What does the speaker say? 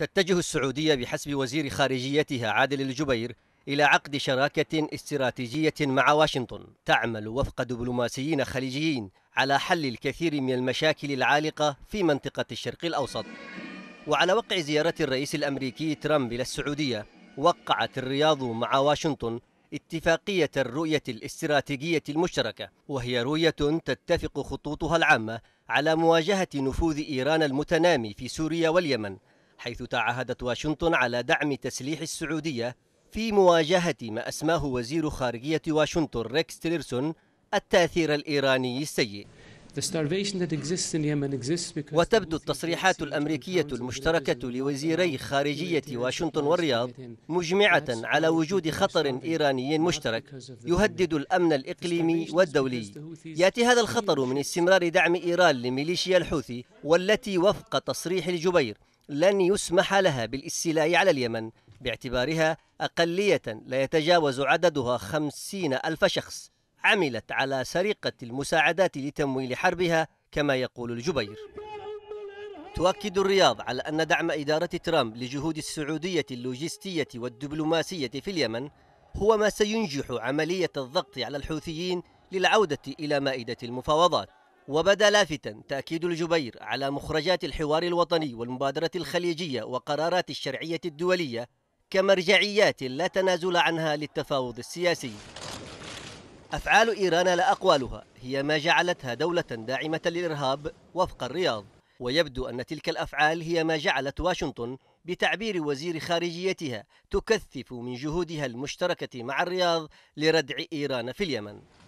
تتجه السعودية بحسب وزير خارجيتها عادل الجبير إلى عقد شراكة استراتيجية مع واشنطن تعمل وفق دبلوماسيين خليجيين على حل الكثير من المشاكل العالقة في منطقة الشرق الأوسط وعلى وقع زيارة الرئيس الأمريكي ترامب إلى السعودية وقعت الرياض مع واشنطن اتفاقية الرؤية الاستراتيجية المشتركة وهي رؤية تتفق خطوطها العامة على مواجهة نفوذ إيران المتنامي في سوريا واليمن حيث تعهدت واشنطن على دعم تسليح السعودية في مواجهة ما أسماه وزير خارجية واشنطن ريكس تيلرسون التاثير الإيراني السيء وتبدو التصريحات الأمريكية المشتركة لوزيري خارجية واشنطن والرياض مجمعة على وجود خطر إيراني مشترك يهدد الأمن الإقليمي والدولي يأتي هذا الخطر من استمرار دعم إيران لميليشيا الحوثي والتي وفق تصريح الجبير لن يسمح لها بالاستيلاء على اليمن باعتبارها أقلية لا يتجاوز عددها خمسين ألف شخص عملت على سرقة المساعدات لتمويل حربها كما يقول الجبير تؤكد الرياض على أن دعم إدارة ترامب لجهود السعودية اللوجستية والدبلوماسية في اليمن هو ما سينجح عملية الضغط على الحوثيين للعودة إلى مائدة المفاوضات وبدا لافتا تأكيد الجبير على مخرجات الحوار الوطني والمبادرة الخليجية وقرارات الشرعية الدولية كمرجعيات لا تنازل عنها للتفاوض السياسي أفعال إيران لا أقوالها هي ما جعلتها دولة داعمة للإرهاب وفق الرياض ويبدو أن تلك الأفعال هي ما جعلت واشنطن بتعبير وزير خارجيتها تكثف من جهودها المشتركة مع الرياض لردع إيران في اليمن